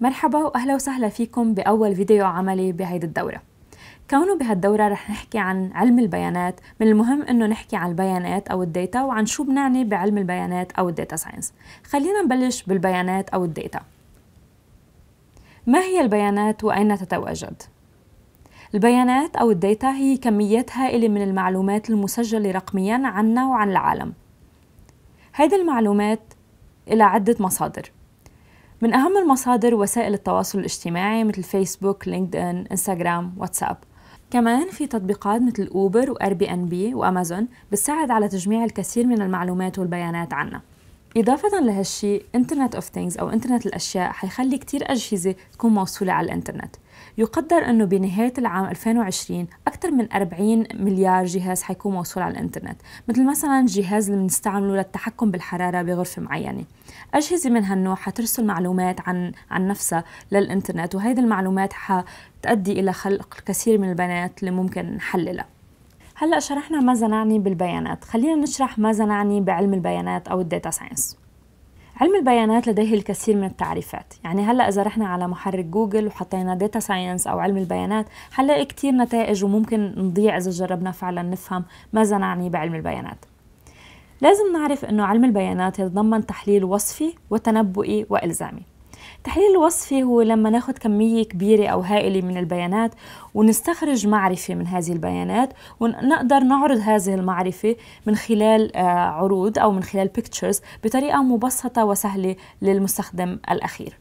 مرحبا واهلا وسهلا فيكم باول فيديو عملي بهيدي الدوره كونه بهالدورة رح نحكي عن علم البيانات من المهم انه نحكي عن البيانات او الداتا وعن شو بنعني بعلم البيانات او الداتا ساينس خلينا نبلش بالبيانات او الداتا ما هي البيانات واين تتواجد؟ البيانات أو الداتا هي كميات هائلة من المعلومات المسجلة رقمياً عنا وعن العالم هيدي المعلومات إلى عدة مصادر من أهم المصادر وسائل التواصل الاجتماعي مثل فيسبوك، لينكدين، إنستغرام، واتساب كمان في تطبيقات مثل أوبر وأربي أن بي وأمازون بتساعد على تجميع الكثير من المعلومات والبيانات عنا إضافة لهالشي إنترنت أوف ثينجز أو إنترنت الأشياء حيخلي كتير أجهزة تكون موصولة على الإنترنت يقدر أنه بنهاية العام 2020 أكثر من 40 مليار جهاز حيكون موصول على الإنترنت مثل مثلا جهاز اللي بنستعمله للتحكم بالحرارة بغرفة معينة أجهزة من هالنوع حترسل معلومات عن عن نفسها للإنترنت وهذه المعلومات حتؤدي إلى خلق الكثير من البيانات اللي ممكن نحللها هلا شرحنا ماذا نعني بالبيانات خلينا نشرح ماذا نعني بعلم البيانات او الداتا ساينس علم البيانات لديه الكثير من التعريفات يعني هلا اذا رحنا على محرك جوجل وحطينا داتا ساينس او علم البيانات حنلاقي كثير نتائج وممكن نضيع اذا جربنا فعلا نفهم ماذا نعني بعلم البيانات لازم نعرف انه علم البيانات يتضمن تحليل وصفي وتنبؤي والزامي التحليل الوصفي هو لما ناخذ كمية كبيرة أو هائلة من البيانات ونستخرج معرفة من هذه البيانات ونقدر نعرض هذه المعرفة من خلال آه، عروض أو من خلال pictures بطريقة مبسطة وسهلة للمستخدم الأخير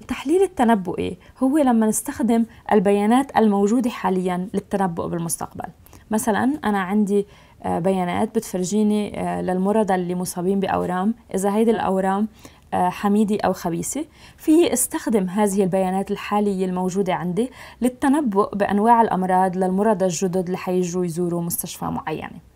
التحليل التنبؤي هو لما نستخدم البيانات الموجودة حاليا للتنبؤ بالمستقبل مثلا أنا عندي آه، بيانات بتفرجيني آه، للمرضى اللي مصابين بأورام إذا هيدي الأورام حميدي أو خبيثة في استخدم هذه البيانات الحالية الموجودة عندي للتنبؤ بأنواع الأمراض للمرضى الجدد اللي حيجوا يزوروا مستشفى معينة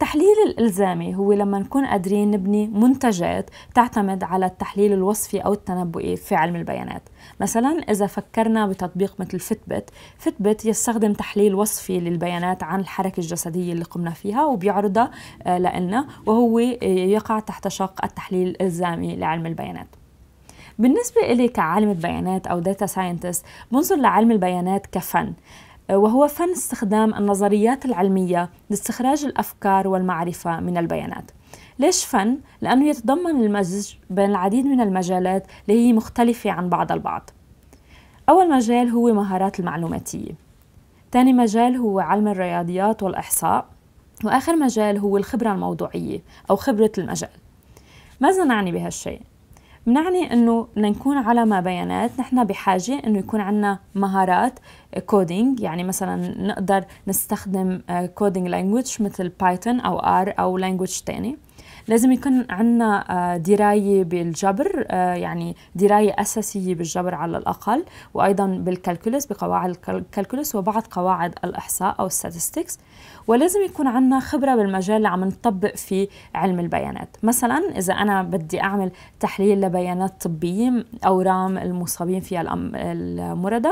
التحليل الإلزامي هو لما نكون قادرين نبني منتجات تعتمد على التحليل الوصفي أو التنبؤي في علم البيانات مثلا إذا فكرنا بتطبيق مثل فتبت فتبت يستخدم تحليل وصفي للبيانات عن الحركة الجسدية اللي قمنا فيها وبيعرضها آه، لنا وهو يقع تحت شق التحليل الإلزامي لعلم البيانات بالنسبة إلي كعالمة بيانات أو داتا ساينتست بنظر لعلم البيانات كفن وهو فن استخدام النظريات العلمية لاستخراج الأفكار والمعرفة من البيانات ليش فن؟ لأنه يتضمن المزج بين العديد من المجالات اللي هي مختلفة عن بعض البعض أول مجال هو مهارات المعلوماتية ثاني مجال هو علم الرياضيات والإحصاء وآخر مجال هو الخبرة الموضوعية أو خبرة المجال ماذا نعني بهالشيء؟ بنعني انه نكون على ما بيانات نحن بحاجه انه يكون عندنا مهارات كودينج آه، يعني مثلا نقدر نستخدم كودينج آه، لانجويج مثل بايثون او ار او لانجويج تاني لازم يكون عندنا آه، دراية بالجبر آه، يعني دراية أساسية بالجبر على الأقل وأيضا بالكالكولس بقواعد الكالكولس وبعض قواعد الإحصاء أو الستاتستكس ولازم يكون عندنا خبرة بالمجال اللي عم نطبق فيه علم البيانات مثلا إذا أنا بدي أعمل تحليل لبيانات طبية أورام المصابين فيها المرضى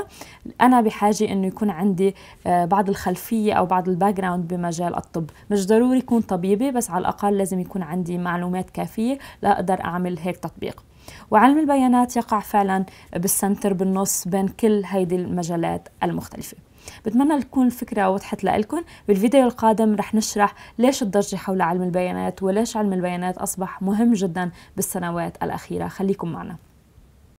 أنا بحاجة أنه يكون عندي آه، بعض الخلفية أو بعض الباك جراوند بمجال الطب مش ضروري يكون طبيبة بس على الأقل لازم يكون عندي عندي معلومات كافية لأقدر أعمل هيك تطبيق وعلم البيانات يقع فعلا بالسنتر بالنص بين كل هيدي المجالات المختلفة بتمنى تكون الفكرة وضحت لكم بالفيديو القادم رح نشرح ليش الضجة حول علم البيانات وليش علم البيانات أصبح مهم جدا بالسنوات الأخيرة خليكم معنا